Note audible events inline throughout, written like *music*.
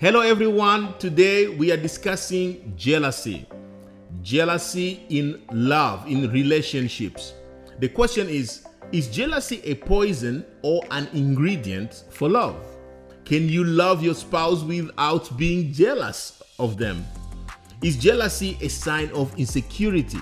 Hello, everyone. Today we are discussing jealousy. Jealousy in love, in relationships. The question is Is jealousy a poison or an ingredient for love? Can you love your spouse without being jealous of them? Is jealousy a sign of insecurity?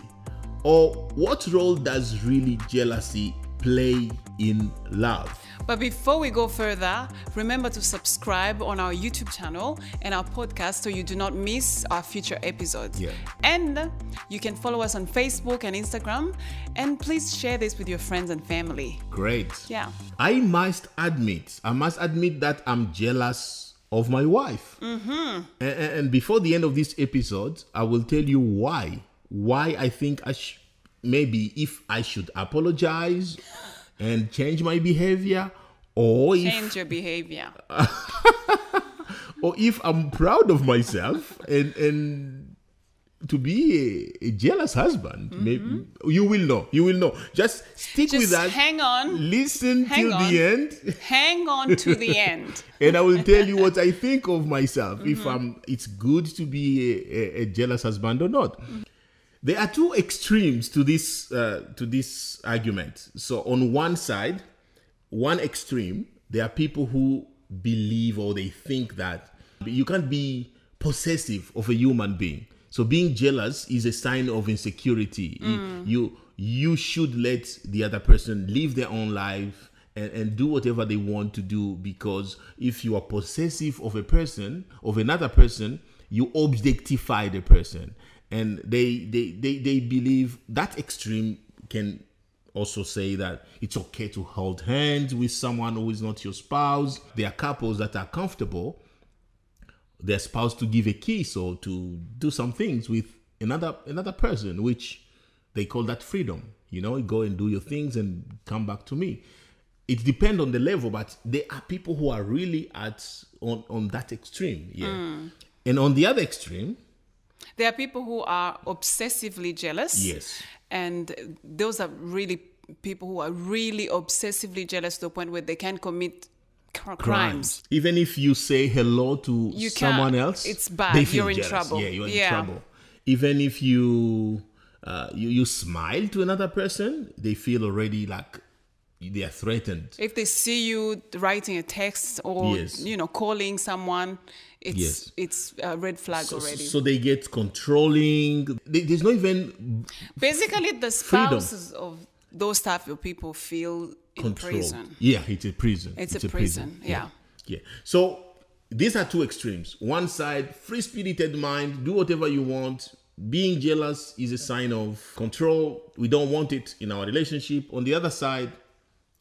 Or what role does really jealousy play in love. But before we go further, remember to subscribe on our YouTube channel and our podcast so you do not miss our future episodes. Yeah. And you can follow us on Facebook and Instagram. And please share this with your friends and family. Great. Yeah. I must admit, I must admit that I'm jealous of my wife. Mm-hmm. And, and before the end of this episode, I will tell you why. Why I think I should maybe if I should apologize and change my behavior or change if, your behavior. *laughs* or if I'm proud of myself and and to be a, a jealous husband, mm-hmm. maybe you will know. You will know. Just stick Just with us. Hang on. Listen hang till on. the end. Hang on to the *laughs* end. and I will tell you what I think of myself. Mm-hmm. If I'm, it's good to be a, a, a jealous husband or not. Mm-hmm. There are two extremes to this uh, to this argument. So on one side, one extreme, there are people who believe or they think that you can't be possessive of a human being. So being jealous is a sign of insecurity. Mm. You you should let the other person live their own life and, and do whatever they want to do because if you are possessive of a person, of another person, you objectify the person and they they they, they believe that extreme can also say that it's okay to hold hands with someone who is not your spouse. There are couples that are comfortable their spouse to give a kiss or to do some things with another another person, which they call that freedom. You know, go and do your things and come back to me. It depends on the level, but there are people who are really at on on that extreme. Yeah. Mm. And on the other extreme, there are people who are obsessively jealous. Yes. And those are really people who are really obsessively jealous to the point where they can commit crimes. crimes. Even if you say hello to you someone else, it's bad. You're in jealous. trouble. Yeah, you're in yeah. trouble. Even if you, uh, you you smile to another person, they feel already like they are threatened. If they see you writing a text or yes. you know calling someone, it's yes. it's a red flag so, already. So they get controlling. there's not even basically the spouses freedom. of those type of people feel controlled. Yeah, it's a prison. It's, it's a, a, prison. prison. Yeah. yeah. yeah. So these are two extremes. One side, free spirited mind, do whatever you want. Being jealous is a sign of control. We don't want it in our relationship. On the other side,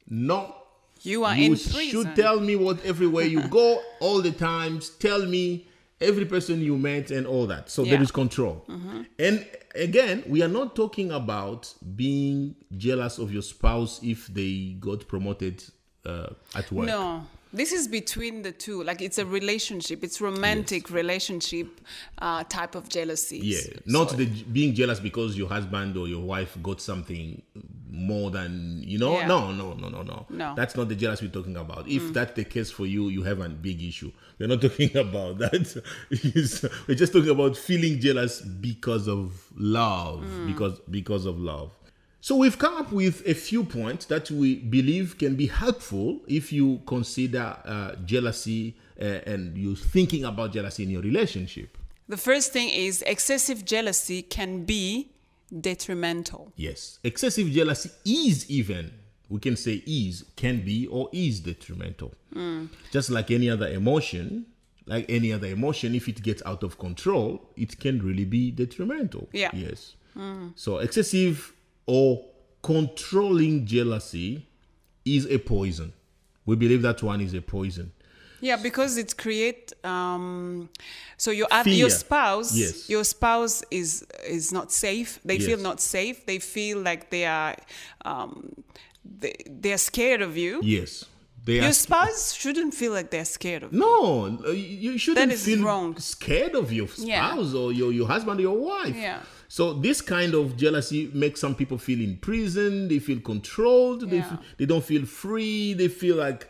no. You are you in prison. You should tell me what everywhere you go, all the times. Tell me every person you met and all that. So yeah. there is control. Mm-hmm. And again, we are not talking about being jealous of your spouse if they got promoted uh, at work. No, this is between the two like it's a relationship it's romantic yes. relationship uh, type of jealousy yeah not the being jealous because your husband or your wife got something more than you know yeah. no no no no no no that's not the jealousy we're talking about if mm. that's the case for you you have a big issue we're not *laughs* talking about that we're just talking about feeling jealous because of love mm. because because of love so we've come up with a few points that we believe can be helpful if you consider uh, jealousy uh, and you're thinking about jealousy in your relationship. The first thing is excessive jealousy can be detrimental. Yes, excessive jealousy is even we can say is can be or is detrimental. Mm. Just like any other emotion, like any other emotion, if it gets out of control, it can really be detrimental. Yeah. Yes. Mm. So excessive or controlling jealousy is a poison. We believe that one is a poison. Yeah, because it create. Um, so your other, your spouse, yes. your spouse is is not safe. They yes. feel not safe. They feel like they are um, they, they are scared of you. Yes. They your spouse shouldn't feel like they're scared of you. No, you shouldn't that is feel wrong. scared of your spouse yeah. or your, your husband or your wife. Yeah. So this kind of jealousy makes some people feel in prison. They feel controlled. Yeah. They they don't feel free. They feel like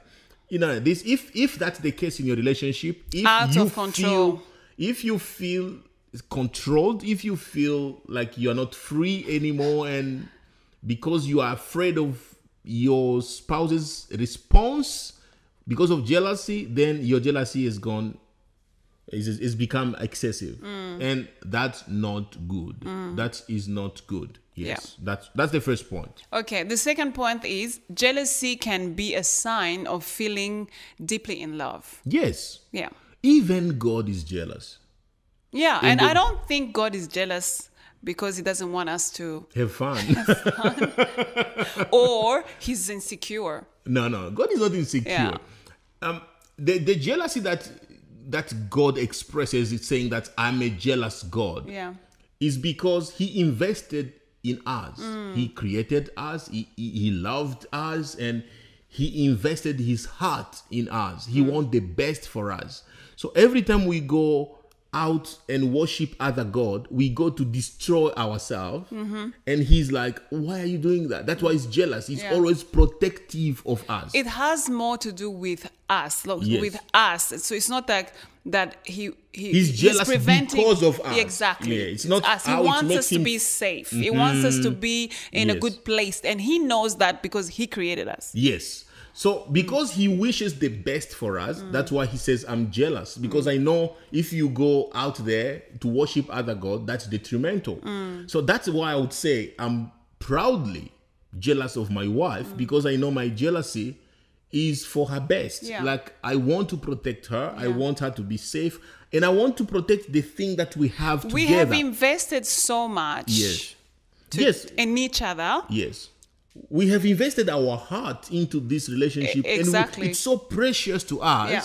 you know this. If if that's the case in your relationship, if Out you feel if you feel controlled, if you feel like you're not free anymore, and because you are afraid of your spouse's response because of jealousy, then your jealousy is gone is it's become excessive, mm. and that's not good. Mm. That is not good. Yes, yeah. that's that's the first point. Okay, the second point is jealousy can be a sign of feeling deeply in love. Yes. Yeah. Even God is jealous. Yeah, in and the... I don't think God is jealous because he doesn't want us to have fun, *laughs* have fun. *laughs* or he's insecure. No, no, God is not insecure. Yeah. Um, the, the jealousy that that God expresses it saying that I'm a jealous God yeah. is because He invested in us. Mm. He created us, he, he, he, loved us, and He invested His heart in us. He mm. wants the best for us. So every time we go out and worship other god we go to destroy ourselves mm-hmm. and he's like why are you doing that that's why he's jealous he's yeah. always protective of us it has more to do with us yes. with us so it's not like that he, he he's jealous he's preventing, because of us. Exactly. Yeah, it's not it's us. He wants us to be safe. Mm-hmm. He wants us to be in yes. a good place, and he knows that because he created us. Yes. So because he wishes the best for us, mm. that's why he says, I'm jealous. Because mm. I know if you go out there to worship other God, that's detrimental. Mm. So that's why I would say I'm proudly jealous of my wife mm. because I know my jealousy is for her best. Yeah. Like I want to protect her. Yeah. I want her to be safe. And I want to protect the thing that we have we together. We have invested so much. Yes. To, yes. In each other. Yes we have invested our heart into this relationship exactly. and we, it's so precious to us yeah.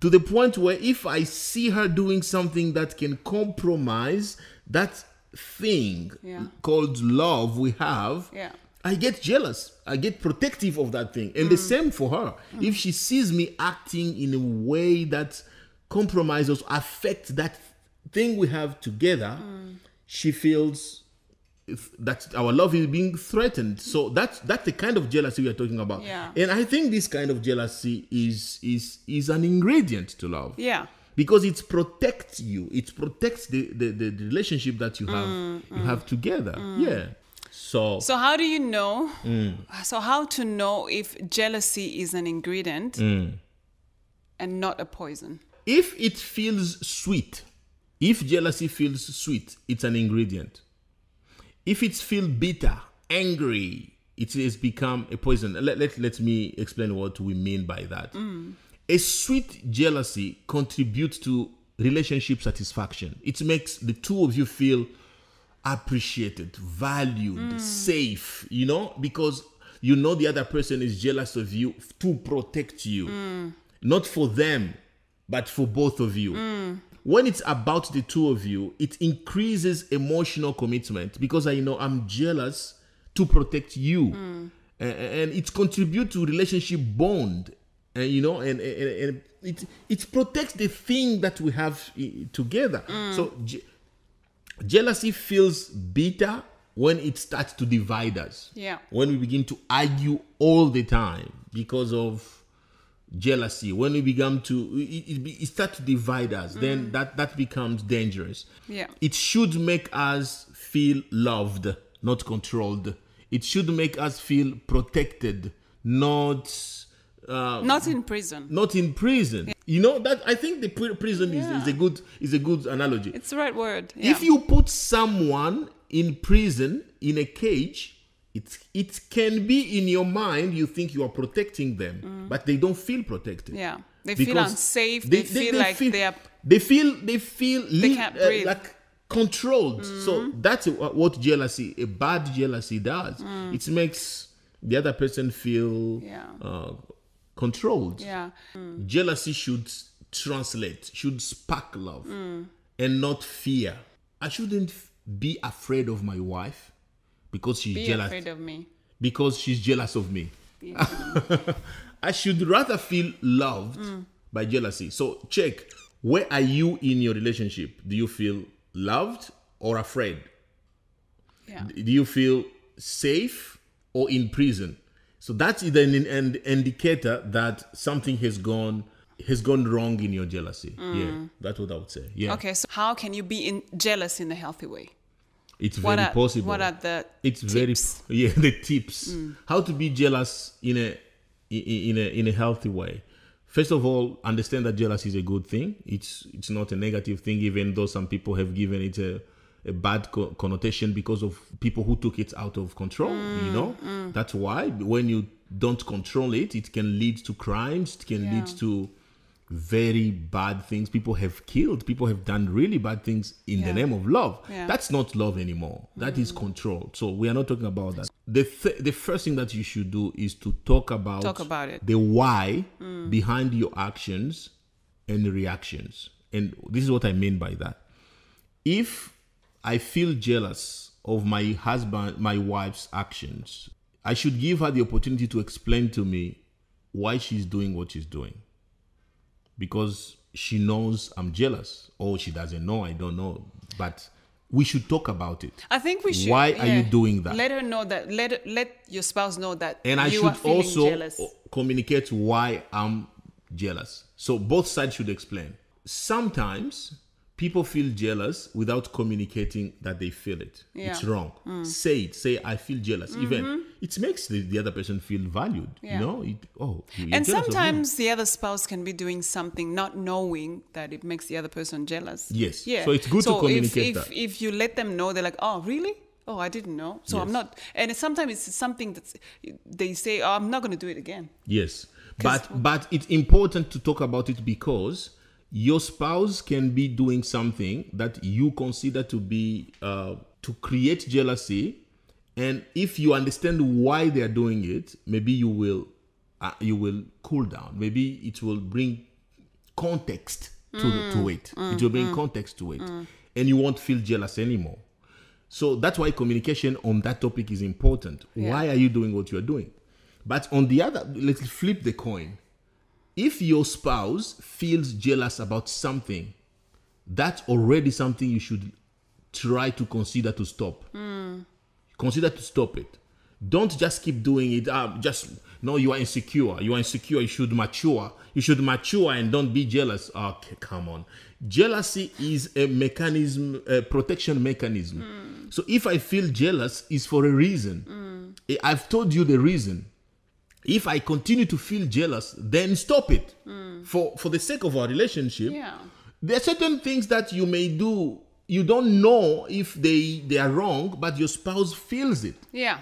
to the point where if i see her doing something that can compromise that thing yeah. called love we have yeah. i get jealous i get protective of that thing and mm. the same for her mm. if she sees me acting in a way that compromises affect that thing we have together mm. she feels that our love is being threatened. So that's that's the kind of jealousy we are talking about. Yeah. And I think this kind of jealousy is is is an ingredient to love. Yeah. Because it protects you. It protects the the, the relationship that you have mm, you mm. have together. Mm. Yeah. So So how do you know? Mm. So how to know if jealousy is an ingredient mm. and not a poison? If it feels sweet, if jealousy feels sweet, it's an ingredient if it's feel bitter, angry, it has become a poison. Let, let, let me explain what we mean by that. Mm. A sweet jealousy contributes to relationship satisfaction. It makes the two of you feel appreciated, valued, mm. safe, you know, because you know the other person is jealous of you to protect you. Mm. Not for them, but for both of you. Mm when it's about the two of you, it increases emotional commitment because I know I'm jealous to protect you. Mm. And, and it contributes to relationship bond. And you know, and, and, and it it protects the thing that we have eh, together. Mm. So je jealousy feels bitter when it starts to divide us. Yeah. When we begin to argue all the time because of jealousy when we begin to it, it, it start to divide us mm. then that that becomes dangerous yeah it should make us feel loved not controlled it should make us feel protected not uh, not in prison not in prison yeah. you know that i think the prison yeah. is, is a good is a good analogy it's the right word yeah. if you put someone in prison in a cage it, it can be in your mind you think you are protecting them, mm. but they don't feel protected. Yeah, they feel unsafe. They, they, they feel they like feel, they are. They feel they feel they can't uh, like controlled. Mm. So that's what jealousy, a bad jealousy, does. Mm. It makes the other person feel yeah. uh, controlled. Yeah. Mm. Jealousy should translate, should spark love, mm. and not fear. I shouldn't be afraid of my wife because she's Be jealous. afraid of me. Because she's jealous of me. Yeah. *laughs* I should rather feel loved mm. by jealousy. So check where are you in your relationship? Do you feel loved or afraid? Yeah. Do you feel safe or in prison? So that's an, an indicator that something has gone has gone wrong in your jealousy. Mm. Yeah, that's what I would say. Yeah. Okay, so how can you be in jealous in a healthy way? It's what very are, possible. What are the It's tips? very *laughs* yeah the tips mm. how to be jealous in a in a in a healthy way. First of all, understand that jealousy is a good thing. It's it's not a negative thing, even though some people have given it a a bad co- connotation because of people who took it out of control. Mm, you know, mm. that's why when you don't control it, it can lead to crimes. It can yeah. lead to very bad things. People have killed. People have done really bad things in yeah. the name of love. Yeah. That's not love anymore. That mm is control. So we are not talking about that. The th- the first thing that you should do is to talk about talk about it. The why mm. behind your actions and reactions. And this is what I mean by that. If I feel jealous of my husband, my wife's actions, I should give her the opportunity to explain to me why she's doing what she's doing because she knows I'm jealous, or oh, she doesn't know. I don't know, but we should talk about it. I think we should. Why yeah. are you doing that? Let her know that. Let let your spouse know that. And I should also jealous. communicate why I'm jealous. So both sides should explain. Sometimes people feel jealous without communicating that they feel it. Yeah. It's wrong. Mm. Say it. Say I feel jealous. Mm-hmm. Even it makes the, the other person feel valued yeah. you know it, oh and sometimes the other spouse can be doing something not knowing that it makes the other person jealous yes yeah so it's good so to communicate if, if, if, you let them know they're like oh really oh i didn't know so yes. i'm not and sometimes it's something that they say oh i'm not going to do it again yes but but it's important to talk about it because your spouse can be doing something that you consider to be uh, to create jealousy and if you understand why they are doing it, maybe you will uh, you will cool down. Maybe it will bring context to, mm, to it. Mm, it will bring mm, context to it. Mm. And you won't feel jealous anymore. So that's why communication on that topic is important. Yeah. Why are you doing what you are doing? But on the other, let's flip the coin. If your spouse feels jealous about something, that's already something you should try to consider to stop. Mm. Consider to stop it. Don't just keep doing it. Uh, just no, you are insecure. You are insecure. You should mature. You should mature and don't be jealous. Okay, come on. Jealousy is a mechanism, a protection mechanism. Mm. So if I feel jealous, is for a reason. Mm. I've told you the reason. If I continue to feel jealous, then stop it. Mm. For for the sake of our relationship. Yeah. There are certain things that you may do you don't know if they they are wrong, but your spouse feels it. Yeah.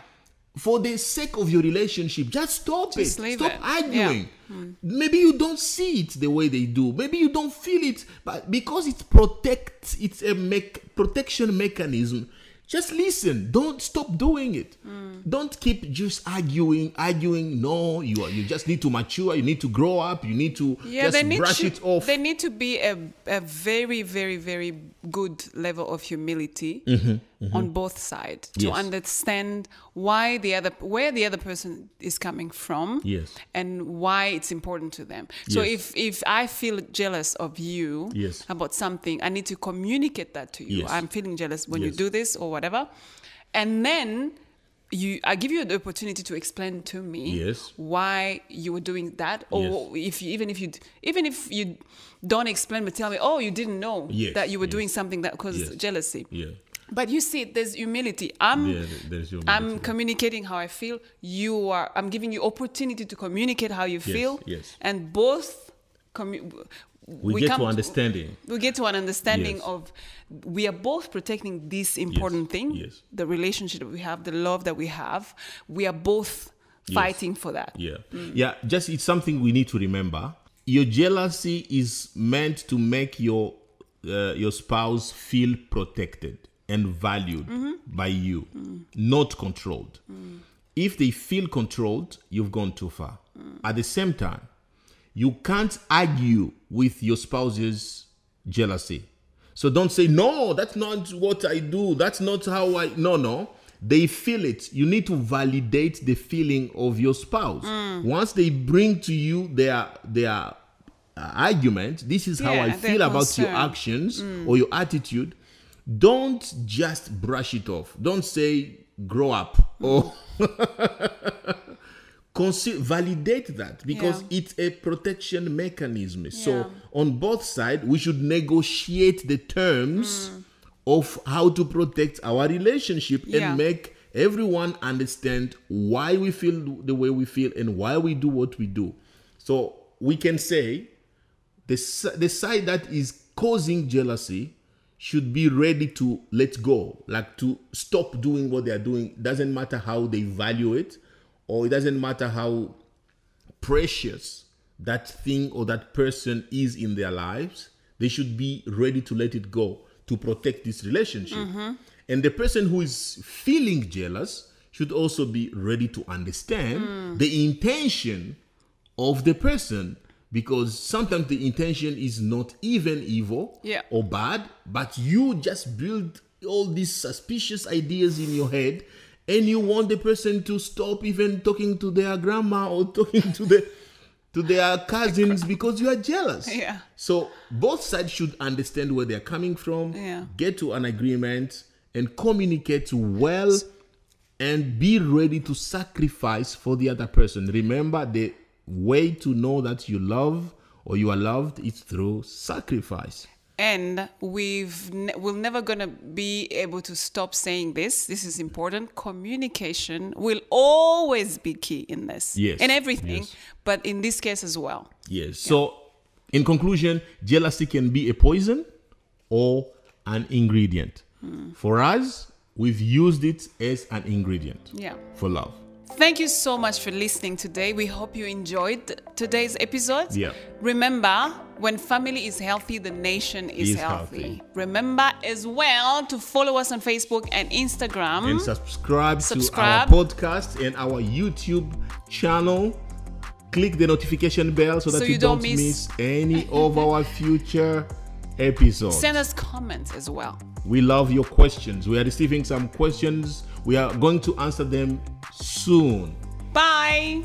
For the sake of your relationship, just stop just it. stop it. arguing. Yeah. Mm. Maybe you don't see it the way they do. Maybe you don't feel it, but because it protects, it's a make protection mechanism just listen. Don't stop doing it. Mm. Don't keep just arguing, arguing. No, you are, you just need to mature. You need to grow up. You need to yeah, just brush to, it off. They need to be a, a very, very, very good level of humility. Mm -hmm mm-hmm. on both sides yes. to understand why the other where the other person is coming from yes. and why it's important to them so yes. if if i feel jealous of you yes. about something i need to communicate that to you i'm feeling jealous when you do this or whatever and then you i give you the opportunity to explain to me yes. why you were doing that or yes. if you, even if you even if you don't explain but tell me oh you didn't know yes. that you were doing something that caused jealousy yeah but you see there's humility i'm yeah, there's humility. i'm communicating how i feel you are i'm giving you opportunity to communicate how you yes, feel yes and both commu- we, we, get to understanding to, we get to an understanding yes. of we are both protecting this important yes, thing yes the relationship that we have the love that we have we are both fighting for that yeah mm. yeah just it's something we need to remember your jealousy is meant to make your uh, your spouse feel protected and valued mm-hmm. by you, mm. not controlled. Mm. If they feel controlled, you've gone too far. Mm. At the same time, you can't argue with your spouse's jealousy. So don't say, no, that's not what I do. That's not how I. No, no. They feel it. You need to validate the feeling of your spouse. Once they bring to you their their uh, argument, this is yeah, how I feel about your actions or your attitude don't just brush it off. Don't say grow up or oh. *laughs* consider validate that because yeah. it's a protection mechanism. Yeah. So on both sides, we should negotiate the terms mm. of how to protect our relationship yeah. and make everyone understand why we feel the way we feel and why we do what we do. So we can say the the side that is causing jealousy should be ready to let go, like to stop doing what they are doing. Doesn't matter how they value it, or it doesn't matter how precious that thing or that person is in their lives. They should be ready to let it go to protect this relationship. Mm-hmm. And the person who is feeling jealous should also be ready to understand mm. the intention of the person because sometimes the intention is not even evil yeah. or bad, but you just build all these suspicious ideas in your head and you want the person to stop even talking to their grandma or talking to the to their cousins because you are jealous. Yeah. So both sides should understand where they're coming from, yeah. get to an agreement and communicate well and be ready to sacrifice for the other person. Remember the way to know that you love or you are loved is through sacrifice and we've ne we're never going to be able to stop saying this this is important communication will always be key in this yes in everything yes. but in this case as well yes yeah. so in conclusion jealousy can be a poison or an ingredient hmm. for us we've used it as an ingredient yeah. for love Thank you so much for listening today. We hope you enjoyed today's episode. Yeah. Remember, when family is healthy, the nation is, is healthy. healthy. Remember as well to follow us on Facebook and Instagram. And subscribe, subscribe. to our podcast and our YouTube channel. Click the notification bell so that so you, you, don't, don't miss, miss any of *laughs* our future episodes. Send us comments as well. We love your questions. We are receiving some questions. We are going to answer them soon. Bye.